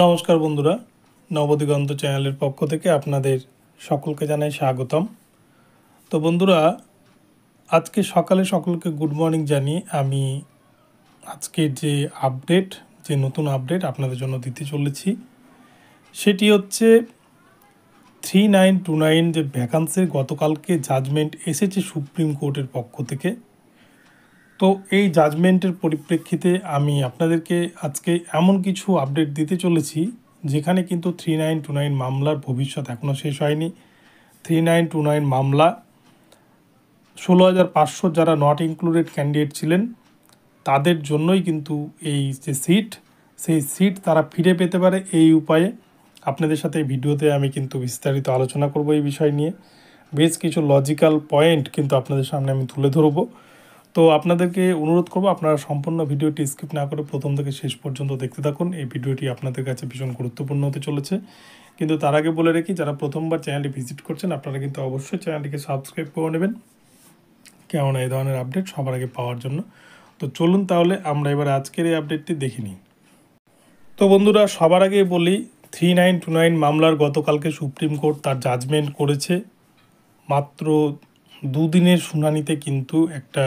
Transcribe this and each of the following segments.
নমস্কার বন্ধুরা নবদিগন্ত চ্যানেলের পক্ষ থেকে আপনাদের সকলকে জানাই স্বাগতম তো বন্ধুরা আজকে সকালে সকলকে গুড মর্নিং জানিয়ে আমি আজকের যে আপডেট যে নতুন আপডেট আপনাদের জন্য দিতে চলেছি সেটি হচ্ছে থ্রি নাইন টু নাইন যে ভ্যাকান্সির গতকালকে জাজমেন্ট এসেছে সুপ্রিম কোর্টের পক্ষ থেকে তো এই জাজমেন্টের পরিপ্রেক্ষিতে আমি আপনাদেরকে আজকে এমন কিছু আপডেট দিতে চলেছি যেখানে কিন্তু থ্রি নাইন টু নাইন মামলার ভবিষ্যৎ এখনও শেষ হয়নি থ্রি নাইন টু নাইন মামলা ষোলো হাজার পাঁচশো যারা নট ইনক্লুডেড ক্যান্ডিডেট ছিলেন তাদের জন্যই কিন্তু এই যে সিট সেই সিট তারা ফিরে পেতে পারে এই উপায়ে আপনাদের সাথে এই ভিডিওতে আমি কিন্তু বিস্তারিত আলোচনা করব এই বিষয় নিয়ে বেশ কিছু লজিক্যাল পয়েন্ট কিন্তু আপনাদের সামনে আমি তুলে ধরবো তো আপনাদেরকে অনুরোধ করব আপনারা সম্পূর্ণ ভিডিওটি স্কিপ না করে প্রথম থেকে শেষ পর্যন্ত দেখতে থাকুন এই ভিডিওটি আপনাদের কাছে ভীষণ গুরুত্বপূর্ণ হতে চলেছে কিন্তু তার আগে বলে রেখি যারা প্রথমবার চ্যানেলটি ভিজিট করছেন আপনারা কিন্তু অবশ্যই চ্যানেলটিকে সাবস্ক্রাইব করে নেবেন কেননা এই ধরনের আপডেট সবার আগে পাওয়ার জন্য তো চলুন তাহলে আমরা এবার আজকের এই আপডেটটি দেখে নিই তো বন্ধুরা সবার আগে বলি থ্রি নাইন টু নাইন মামলার গতকালকে সুপ্রিম কোর্ট তার জাজমেন্ট করেছে মাত্র দুদিনের শুনানিতে কিন্তু একটা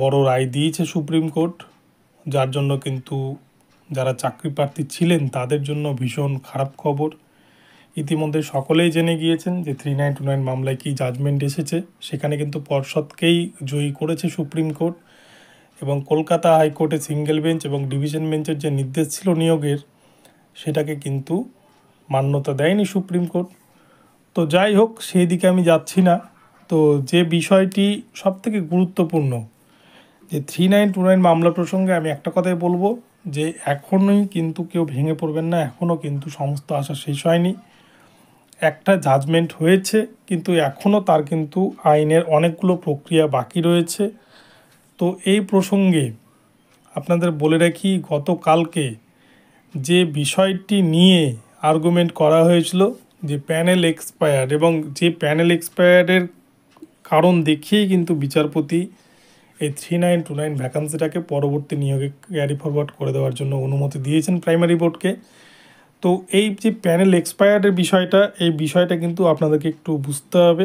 বড় রায় দিয়েছে সুপ্রিম কোর্ট যার জন্য কিন্তু যারা চাকরি প্রার্থী ছিলেন তাদের জন্য ভীষণ খারাপ খবর ইতিমধ্যে সকলেই জেনে গিয়েছেন যে থ্রি নাইন টু নাইন মামলায় কী জাজমেন্ট এসেছে সেখানে কিন্তু পর্ষদকেই জয়ী করেছে সুপ্রিম কোর্ট এবং কলকাতা হাইকোর্টে সিঙ্গেল বেঞ্চ এবং ডিভিশন বেঞ্চের যে নির্দেশ ছিল নিয়োগের সেটাকে কিন্তু মান্যতা দেয়নি সুপ্রিম কোর্ট তো যাই হোক সেই দিকে আমি যাচ্ছি না তো যে বিষয়টি সবথেকে গুরুত্বপূর্ণ যে থ্রি নাইন টু নাইন মামলা প্রসঙ্গে আমি একটা কথাই বলবো যে এখনই কিন্তু কেউ ভেঙে পড়বেন না এখনও কিন্তু সমস্ত আশা শেষ হয়নি একটা জাজমেন্ট হয়েছে কিন্তু এখনও তার কিন্তু আইনের অনেকগুলো প্রক্রিয়া বাকি রয়েছে তো এই প্রসঙ্গে আপনাদের বলে রাখি গতকালকে যে বিষয়টি নিয়ে আর্গুমেন্ট করা হয়েছিল যে প্যানেল এক্সপায়ার এবং যে প্যানেল এক্সপায়ারের কারণ দেখিয়েই কিন্তু বিচারপতি এই থ্রি নাইন টু নাইন ভ্যাকান্সিটাকে পরবর্তী নিয়োগে ক্যারি ফরওয়ার্ড করে দেওয়ার জন্য অনুমতি দিয়েছেন প্রাইমারি বোর্ডকে তো এই যে প্যানেল এক্সপায়ার্ডের বিষয়টা এই বিষয়টা কিন্তু আপনাদেরকে একটু বুঝতে হবে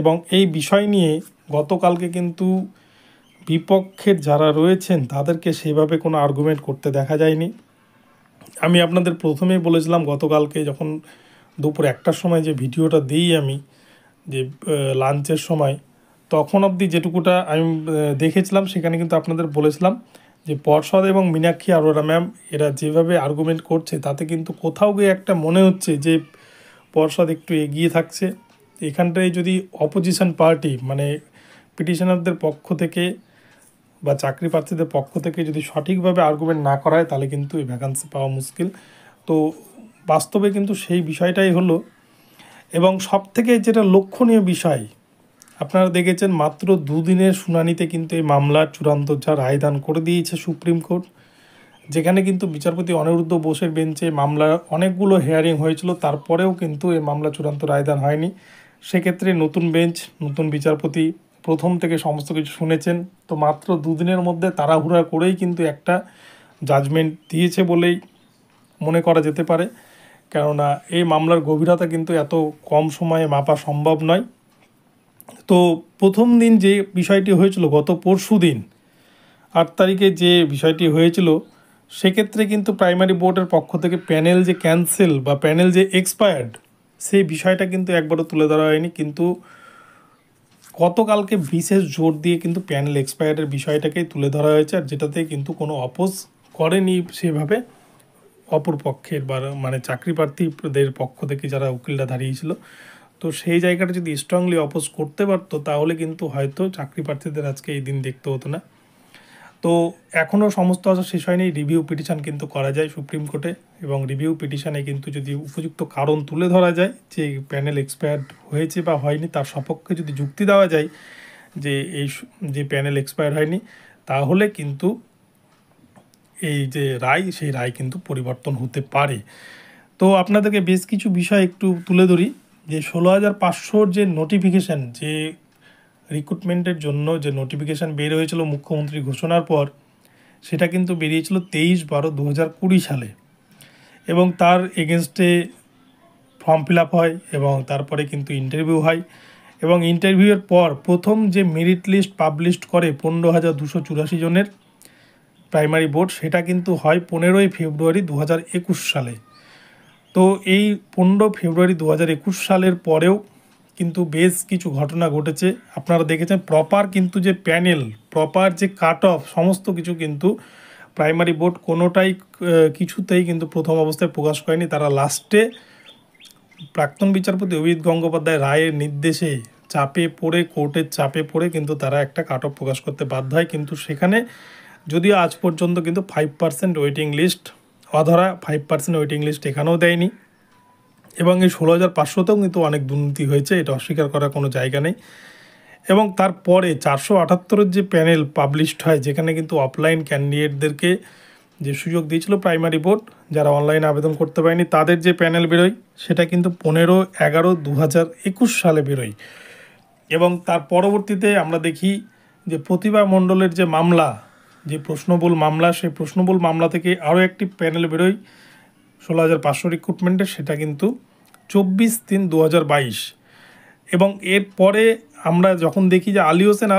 এবং এই বিষয় নিয়ে গতকালকে কিন্তু বিপক্ষের যারা রয়েছেন তাদেরকে সেভাবে কোনো আর্গুমেন্ট করতে দেখা যায়নি আমি আপনাদের প্রথমেই বলেছিলাম গতকালকে যখন দুপুর একটার সময় যে ভিডিওটা দিই আমি যে লাঞ্চের সময় তখন অবধি যেটুকুটা আমি দেখেছিলাম সেখানে কিন্তু আপনাদের বলেছিলাম যে পর্ষদ এবং মীনাক্ষী আরোরা ম্যাম এরা যেভাবে আর্গুমেন্ট করছে তাতে কিন্তু কোথাও গিয়ে একটা মনে হচ্ছে যে পর্ষদ একটু এগিয়ে থাকছে এখানটায় যদি অপোজিশন পার্টি মানে পিটিশনারদের পক্ষ থেকে বা চাকরি প্রার্থীদের পক্ষ থেকে যদি সঠিকভাবে আর্গুমেন্ট না করা হয় তাহলে কিন্তু এই ভ্যাকান্সি পাওয়া মুশকিল তো বাস্তবে কিন্তু সেই বিষয়টাই হলো এবং সব থেকে যেটা লক্ষণীয় বিষয় আপনারা দেখেছেন মাত্র দুদিনের শুনানিতে কিন্তু এই মামলার চূড়ান্ত যা রায়দান করে দিয়েছে সুপ্রিম কোর্ট যেখানে কিন্তু বিচারপতি অনিরুদ্ধ বোসের বেঞ্চে মামলার অনেকগুলো হেয়ারিং হয়েছিল তারপরেও কিন্তু এই মামলা চূড়ান্ত রায়দান হয়নি সেক্ষেত্রে নতুন বেঞ্চ নতুন বিচারপতি প্রথম থেকে সমস্ত কিছু শুনেছেন তো মাত্র দুদিনের মধ্যে তাড়াহুড়া করেই কিন্তু একটা জাজমেন্ট দিয়েছে বলেই মনে করা যেতে পারে কেননা এই মামলার গভীরতা কিন্তু এত কম সময়ে মাপা সম্ভব নয় তো প্রথম দিন যে বিষয়টি হয়েছিল গত পরশু দিন আট তারিখে যে বিষয়টি হয়েছিল সেক্ষেত্রে কিন্তু প্রাইমারি বোর্ডের পক্ষ থেকে প্যানেল যে ক্যান্সেল বা প্যানেল যে এক্সপায়ার্ড সেই বিষয়টা কিন্তু একবারও তুলে ধরা হয়নি কিন্তু গতকালকে বিশেষ জোর দিয়ে কিন্তু প্যানেল এক্সপায়ারের বিষয়টাকেই তুলে ধরা হয়েছে আর যেটাতে কিন্তু কোনো অপোজ করেনি সেভাবে অপর পক্ষের বা মানে চাকরি প্রার্থীদের পক্ষ থেকে যারা উকিলরা দাঁড়িয়েছিল তো সেই জায়গাটা যদি স্ট্রংলি অপোজ করতে পারতো তাহলে কিন্তু হয়তো চাকরি প্রার্থীদের আজকে এই দিন দেখতে হতো না তো এখনও সমস্ত আসা শেষ হয়নি রিভিউ পিটিশন কিন্তু করা যায় সুপ্রিম কোর্টে এবং রিভিউ পিটিশনে কিন্তু যদি উপযুক্ত কারণ তুলে ধরা যায় যে প্যানেল এক্সপায়ার্ড হয়েছে বা হয়নি তার সপক্ষে যদি যুক্তি দেওয়া যায় যে এই যে প্যানেল এক্সপায়ার হয়নি তাহলে কিন্তু এই যে রায় সেই রায় কিন্তু পরিবর্তন হতে পারে তো আপনাদেরকে বেশ কিছু বিষয় একটু তুলে ধরি যে ষোলো হাজার পাঁচশোর যে নোটিফিকেশান যে রিক্রুটমেন্টের জন্য যে নোটিফিকেশান বের হয়েছিল মুখ্যমন্ত্রী ঘোষণার পর সেটা কিন্তু বেরিয়েছিল তেইশ বারো দু হাজার কুড়ি সালে এবং তার এগেনস্টে ফর্ম ফিল আপ হয় এবং তারপরে কিন্তু ইন্টারভিউ হয় এবং ইন্টারভিউয়ের পর প্রথম যে মেরিট লিস্ট পাবলিশড করে পনেরো হাজার দুশো চুরাশি জনের প্রাইমারি বোর্ড সেটা কিন্তু হয় পনেরোই ফেব্রুয়ারি দু হাজার একুশ সালে তো এই পনেরো ফেব্রুয়ারি দু সালের পরেও কিন্তু বেশ কিছু ঘটনা ঘটেছে আপনারা দেখেছেন প্রপার কিন্তু যে প্যানেল প্রপার যে কাট অফ সমস্ত কিছু কিন্তু প্রাইমারি বোর্ড কোনোটাই কিছুতেই কিন্তু প্রথম অবস্থায় প্রকাশ করেনি তারা লাস্টে প্রাক্তন বিচারপতি অভিজিৎ গঙ্গোপাধ্যায় রায়ের নির্দেশে চাপে পড়ে কোর্টের চাপে পড়ে কিন্তু তারা একটা কাট অফ প্রকাশ করতে বাধ্য হয় কিন্তু সেখানে যদিও আজ পর্যন্ত কিন্তু ফাইভ পার্সেন্ট ওয়েটিং লিস্ট অধরা ফাইভ পার্সেন্ট ওয়েটিং লিস্ট এখানেও দেয়নি এবং এই ষোলো হাজার পাঁচশোতেও কিন্তু অনেক দুর্নীতি হয়েছে এটা অস্বীকার করার কোনো জায়গা নেই এবং তারপরে চারশো আটাত্তরের যে প্যানেল পাবলিশড হয় যেখানে কিন্তু অফলাইন ক্যান্ডিডেটদেরকে যে সুযোগ দিয়েছিল প্রাইমারি বোর্ড যারা অনলাইনে আবেদন করতে পারেনি তাদের যে প্যানেল বেরোয় সেটা কিন্তু পনেরো এগারো দু হাজার একুশ সালে বেরোয় এবং তার পরবর্তীতে আমরা দেখি যে প্রতিভা মণ্ডলের যে মামলা যে প্রশ্নবুল মামলা সেই প্রশ্নবুল মামলা থেকে আরও একটি প্যানেল বেরোয় ষোলো হাজার পাঁচশো রিক্রুটমেন্টের সেটা কিন্তু চব্বিশ তিন দু হাজার বাইশ এবং এরপরে আমরা যখন দেখি যে আলী হোসেন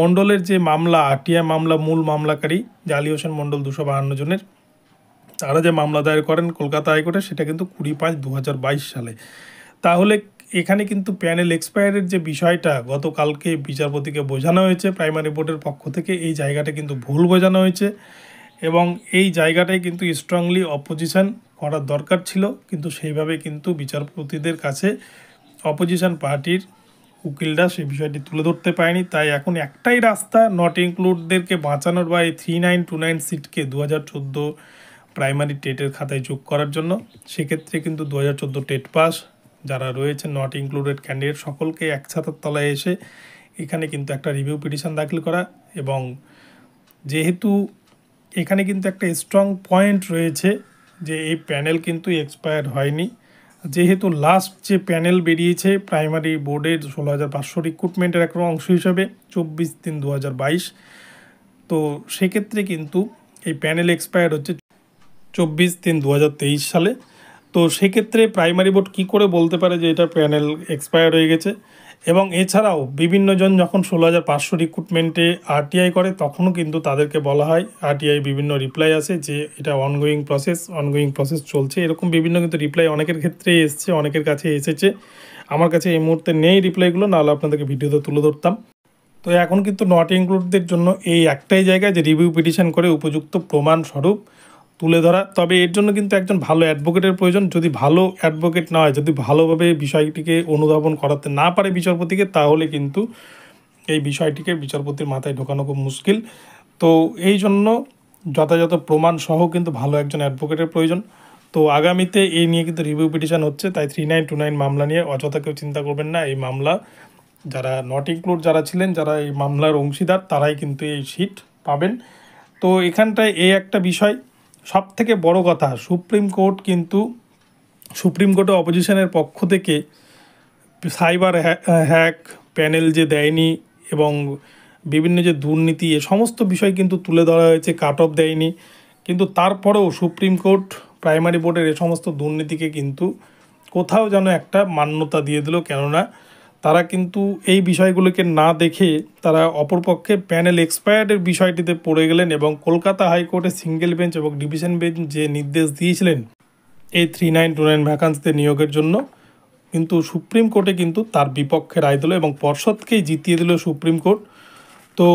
মণ্ডলের যে মামলা আটিয়া মামলা মূল মামলাকারী যে আলী হোসেন মণ্ডল দুশো বাহান্ন জনের তারা যে মামলা দায়ের করেন কলকাতা হাইকোর্টে সেটা কিন্তু কুড়ি পাঁচ দু সালে তাহলে এখানে কিন্তু প্যানেল এক্সপায়ারের যে বিষয়টা গতকালকে বিচারপতিকে বোঝানো হয়েছে প্রাইমারি বোর্ডের পক্ষ থেকে এই জায়গাটা কিন্তু ভুল বোঝানো হয়েছে এবং এই জায়গাটায় কিন্তু স্ট্রংলি অপোজিশন করার দরকার ছিল কিন্তু সেইভাবে কিন্তু বিচারপতিদের কাছে অপোজিশন পার্টির উকিলরা সেই বিষয়টি তুলে ধরতে পারেনি তাই এখন একটাই রাস্তা নট ইনক্লুডদেরকে বাঁচানোর বা এই থ্রি নাইন টু নাইন সিটকে দু হাজার চোদ্দো প্রাইমারি টেটের খাতায় যোগ করার জন্য সেক্ষেত্রে কিন্তু দু হাজার চোদ্দো টেট পাস যারা রয়েছে নট ইনক্লুডেড ক্যান্ডিডেট সকলকে এক ছাতার তলায় এসে এখানে কিন্তু একটা রিভিউ পিটিশন দাখিল করা এবং যেহেতু এখানে কিন্তু একটা স্ট্রং পয়েন্ট রয়েছে যে এই প্যানেল কিন্তু এক্সপায়ার হয়নি যেহেতু লাস্ট যে প্যানেল বেরিয়েছে প্রাইমারি বোর্ডের ষোলো হাজার পাঁচশো রিক্রুটমেন্টের একটা অংশ হিসাবে চব্বিশ তিন দু হাজার বাইশ তো সেক্ষেত্রে কিন্তু এই প্যানেল এক্সপায়ার হচ্ছে চব্বিশ তিন দু সালে তো সেক্ষেত্রে প্রাইমারি বোর্ড কি করে বলতে পারে যে এটা প্যানেল এক্সপায়ার হয়ে গেছে এবং এছাড়াও বিভিন্নজন যখন ষোলো হাজার পাঁচশো রিক্রুটমেন্টে আরটিআই করে তখনও কিন্তু তাদেরকে বলা হয় আরটিআই বিভিন্ন রিপ্লাই আসে যে এটা অনগোয়িং প্রসেস অনগোয়িং প্রসেস চলছে এরকম বিভিন্ন কিন্তু রিপ্লাই অনেকের ক্ষেত্রে এসছে অনেকের কাছে এসেছে আমার কাছে এই মুহূর্তে নেই রিপ্লাইগুলো নাহলে আপনাদেরকে ভিডিওতে তুলে ধরতাম তো এখন কিন্তু নট ইনক্লুডদের জন্য এই একটাই জায়গায় যে রিভিউ পিটিশন করে উপযুক্ত প্রমাণস্বরূপ তুলে ধরা তবে এর জন্য কিন্তু একজন ভালো অ্যাডভোকেটের প্রয়োজন যদি ভালো অ্যাডভোকেট না হয় যদি ভালোভাবে বিষয়টিকে অনুধাবন করাতে না পারে বিচারপতিকে তাহলে কিন্তু এই বিষয়টিকে বিচারপতির মাথায় ঢোকানো খুব মুশকিল তো এই জন্য যথাযথ প্রমাণ সহ কিন্তু ভালো একজন অ্যাডভোকেটের প্রয়োজন তো আগামীতে এই নিয়ে কিন্তু রিভিউ পিটিশন হচ্ছে তাই থ্রি নাইন টু নাইন মামলা নিয়ে অযথা কেউ চিন্তা করবেন না এই মামলা যারা নট ইনক্লুড যারা ছিলেন যারা এই মামলার অংশীদার তারাই কিন্তু এই সিট পাবেন তো এখানটায় এই একটা বিষয় সব থেকে বড় কথা সুপ্রিম কোর্ট কিন্তু সুপ্রিম কোর্টে অপোজিশনের পক্ষ থেকে সাইবার হ্যাক প্যানেল যে দেয়নি এবং বিভিন্ন যে দুর্নীতি এ সমস্ত বিষয় কিন্তু তুলে ধরা হয়েছে কাট অফ দেয়নি কিন্তু তারপরেও সুপ্রিম কোর্ট প্রাইমারি বোর্ডের এ সমস্ত দুর্নীতিকে কিন্তু কোথাও যেন একটা মান্যতা দিয়ে দিল কেননা তারা কিন্তু এই বিষয়গুলোকে না দেখে তারা অপরপক্ষে প্যানেল এক্সপায়ার্ডের বিষয়টিতে পড়ে গেলেন এবং কলকাতা হাইকোর্টে সিঙ্গেল বেঞ্চ এবং ডিভিশন বেঞ্চ যে নির্দেশ দিয়েছিলেন এই থ্রি নাইন টু নাইন ভ্যাকান্সিতে নিয়োগের জন্য কিন্তু সুপ্রিম কোর্টে কিন্তু তার বিপক্ষে রায় দিল এবং পর্ষদকেই জিতিয়ে দিল সুপ্রিম কোর্ট তো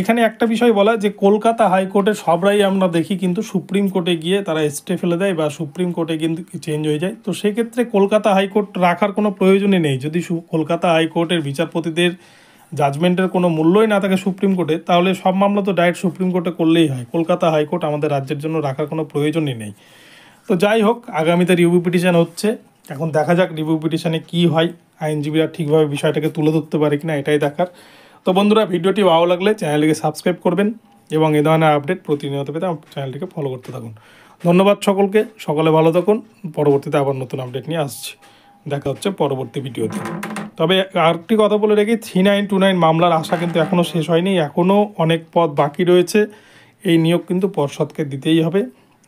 এখানে একটা বিষয় বলা যে কলকাতা হাইকোর্টে সবরাই আমরা দেখি কিন্তু সুপ্রিম কোর্টে গিয়ে তারা স্টে ফেলে দেয় বা সুপ্রিম কোর্টে কিন্তু চেঞ্জ হয়ে যায় তো সেক্ষেত্রে কলকাতা হাইকোর্ট রাখার কোনো প্রয়োজনই নেই যদি কলকাতা হাইকোর্টের বিচারপতিদের জাজমেন্টের কোনো মূল্যই না থাকে সুপ্রিম কোর্টে তাহলে সব মামলা তো ডাইরেক্ট সুপ্রিম কোর্টে করলেই হয় কলকাতা হাইকোর্ট আমাদের রাজ্যের জন্য রাখার কোনো প্রয়োজনই নেই তো যাই হোক আগামীতে রিভিউ পিটিশান হচ্ছে এখন দেখা যাক রিভিউ পিটিশানে কী হয় আইনজীবীরা ঠিকভাবে বিষয়টাকে তুলে ধরতে পারে কিনা এটাই দেখার তো বন্ধুরা ভিডিওটি ভালো লাগলে চ্যানেলটিকে সাবস্ক্রাইব করবেন এবং এ ধরনের আপডেট প্রতিনিয়ত পেতে আমার চ্যানেলটিকে ফলো করতে থাকুন ধন্যবাদ সকলকে সকলে ভালো থাকুন পরবর্তীতে আবার নতুন আপডেট নিয়ে আসছি দেখা হচ্ছে পরবর্তী ভিডিওতে তবে আরেকটি কথা বলে রেখে থ্রি নাইন টু নাইন মামলার আশা কিন্তু এখনও শেষ হয়নি এখনও অনেক পদ বাকি রয়েছে এই নিয়োগ কিন্তু পর্ষদকে দিতেই হবে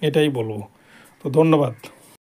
এটাই বলবো তো ধন্যবাদ